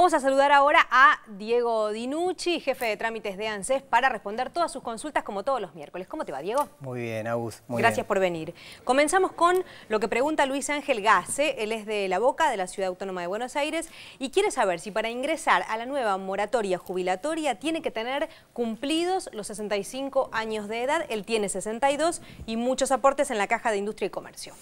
Vamos a saludar ahora a Diego Dinucci, jefe de trámites de ANSES, para responder todas sus consultas como todos los miércoles. ¿Cómo te va, Diego? Muy bien, Agus. Muy Gracias por venir. Comenzamos con lo que pregunta Luis Ángel Gase. Él es de La Boca, de la Ciudad Autónoma de Buenos Aires, y quiere saber si para ingresar a la nueva moratoria jubilatoria tiene que tener cumplidos los 65 años de edad. Él tiene 62 y muchos aportes en la Caja de Industria y Comercio.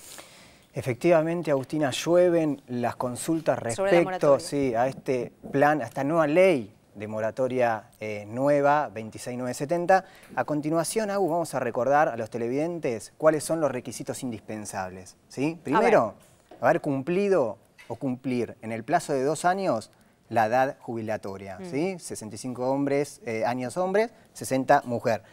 Efectivamente, Agustina, llueven las consultas respecto a este plan, a esta nueva ley de moratoria eh, nueva 26970. A continuación, Agus, vamos a recordar a los televidentes cuáles son los requisitos indispensables. ¿sí? Primero, haber cumplido o cumplir en el plazo de dos años la edad jubilatoria. ¿sí? 65 mm. hombres, eh, años hombres, 60 mujer.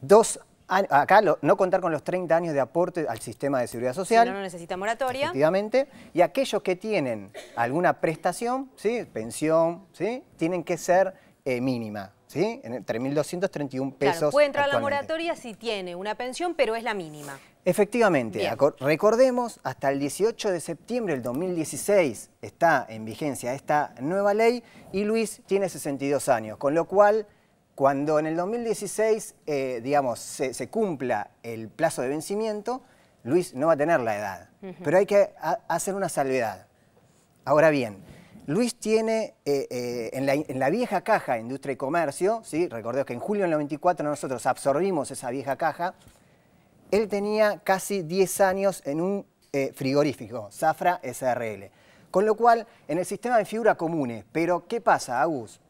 Dos Ah, acá no contar con los 30 años de aporte al sistema de seguridad social. no, no necesita moratoria. Efectivamente. Y aquellos que tienen alguna prestación, ¿sí? pensión, ¿sí? tienen que ser eh, mínima. ¿Sí? En 3.231 pesos. Claro, puede entrar la moratoria si tiene una pensión, pero es la mínima. Efectivamente, recordemos, hasta el 18 de septiembre del 2016 está en vigencia esta nueva ley y Luis tiene 62 años, con lo cual cuando en el 2016, eh, digamos, se, cumpla el plazo de vencimiento, Luis no va a tener la edad. Pero hay que hacer una salvedad. Ahora bien, Luis tiene eh, eh, en, la, vieja caja Industria y Comercio, ¿sí? recordemos que en julio del 94 nosotros absorbimos esa vieja caja, él tenía casi 10 años en un frigorífico, Zafra SRL. Con lo cual, en el sistema de figura comunes, pero ¿qué pasa, Agus?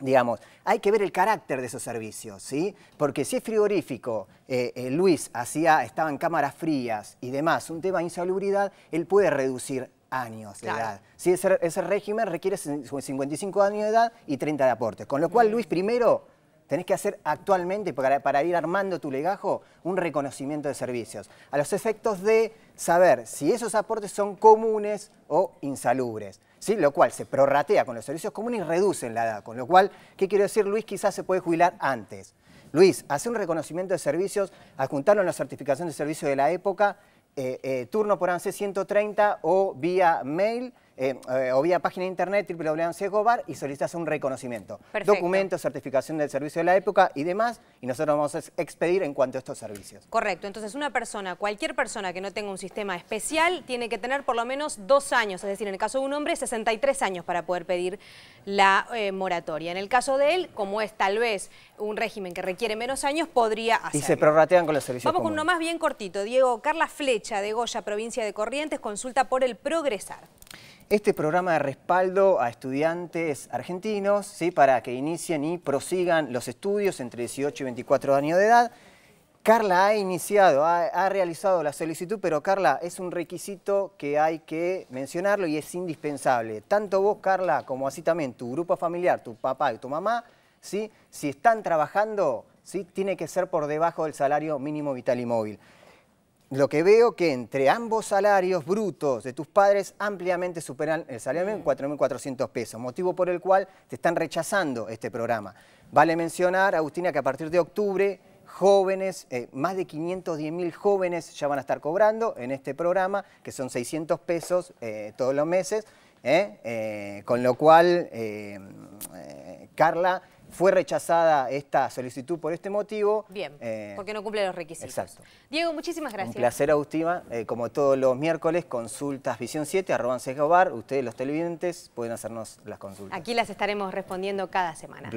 Digamos, hay que ver el carácter de esos servicios, ¿sí? Porque si es frigorífico, eh, eh, Luis hacía, estaba en cámaras frías y demás, un tema de insalubridad, él puede reducir años de edad. ese, ese régimen requiere 55 años de edad y 30 de aporte. Con lo cual, Luis primero Tenés que hacer actualmente, para, ir armando tu legajo, un reconocimiento de servicios. A los efectos de saber si esos aportes son comunes o insalubres. Lo cual se prorratea con los servicios comunes y reducen la edad. Con lo cual, ¿qué quiero decir? Luis quizás se puede jubilar antes. Luis, hace un reconocimiento de servicios, adjuntaron la certificación de servicio de la época, eh, eh, turno por ANSE 130 o vía mail eh, eh, o vía página de internet www.ansecobar y solicitas un reconocimiento. Documentos, Documento, certificación del servicio de la época y demás, y nosotros vamos a expedir en cuanto a estos servicios. Correcto, entonces una persona, cualquier persona que no tenga un sistema especial, tiene que tener por lo menos dos años, es decir, en el caso de un hombre, 63 años para poder pedir la eh, moratoria. En el caso de él, como es tal vez un régimen que requiere menos años, podría hacerlo. Y se prorratean con los servicios Vamos con uno más bien cortito. Diego, Carla Flecha de Goya, provincia de Corrientes, consulta por el progresar este programa de respaldo a estudiantes argentinos para que inicien y prosigan los estudios entre 18 y 24 años de edad. Carla ha iniciado, ha, realizado la solicitud, pero Carla, es un requisito que hay que mencionarlo y es indispensable. Tanto vos, Carla, como así también tu grupo familiar, tu papá y tu mamá, si están trabajando, ¿sí? tiene que ser por debajo del salario mínimo vital y móvil lo que veo que entre ambos salarios brutos de tus padres ampliamente superan el salario de 4.400 pesos, motivo por el cual te están rechazando este programa. Vale mencionar, Agustina, que a partir de octubre jóvenes, eh, más de 510.000 jóvenes ya van a estar cobrando en este programa, que son 600 pesos eh, todos los meses, eh, con lo cual, Carla, fue rechazada esta solicitud por este motivo. Bien, eh, porque no cumple los requisitos. Exacto. Diego, muchísimas gracias. Un placer, Agustina. Eh, como todos los miércoles, consultas Visión 7, Ustedes, los televidentes, pueden hacernos las consultas. Aquí las estaremos respondiendo cada semana.